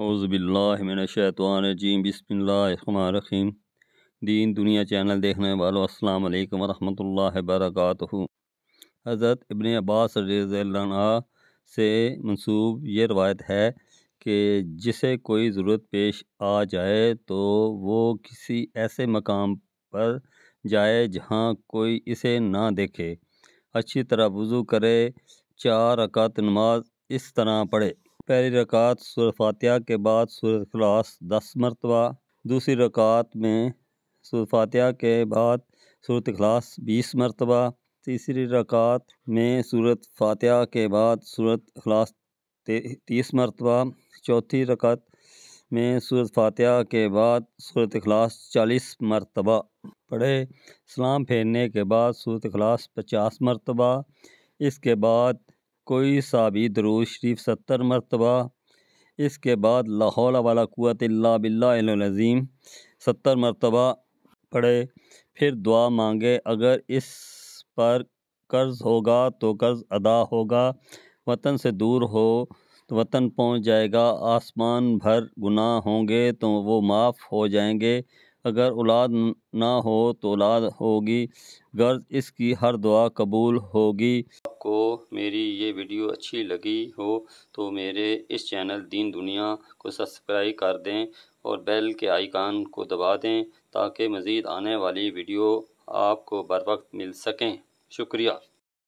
हौज़बिल्लाशैतवानजीम बिस्मिल्लाम दीन दुनिया चैनल देखने वालों अस्सलाम वालेकुम वरहमतुल्लाहि वबरकातुहू हज़रत इब्न अब्बास रज़ा से मंसूब ये रवायत है कि जिसे कोई ज़रूरत पेश आ जाए तो वो किसी ऐसे मकाम पर जाए जहाँ कोई इसे ना देखे अच्छी तरह वज़ू करे चार अकात नमाज इस तरह पढ़े पहली रकात सूर फातिहा के बाद सूर खलास दस मरतबा दूसरी रकात में सूर फातिहा के बाद सूरत खलास बीस मरतबा तीसरी रकात में सूरत फातिहा के बाद सूरत खलास तीस मरतबा चौथी रकात में सूरत फातिहा के बाद सूरत खलास चालीस मरतबा पढ़े सलाम फेरने के बाद सूरत खलास पचास मरतबा इसके बाद कोई साबित रोज दरूज शरीफ सत्तर मरतबा इसके बाद लाहौल वाला कुत बिल्लाज़ीम सत्तर मरतबा पढ़े फिर दुआ मांगे अगर इस पर कर्ज़ होगा तो कर्ज़ अदा होगा वतन से दूर हो तो वतन पहुंच जाएगा आसमान भर गुनाह होंगे तो वो माफ़ हो जाएंगे अगर औलाद ना हो तो औलाद होगी गर्ज इसकी हर दुआ कबूल होगी आपको मेरी ये वीडियो अच्छी लगी हो तो मेरे इस चैनल दीन दुनिया को सब्सक्राइब कर दें और बेल के आइकान को दबा दें ताकि मज़ीद आने वाली वीडियो आपको बर वक्त मिल सकें शुक्रिया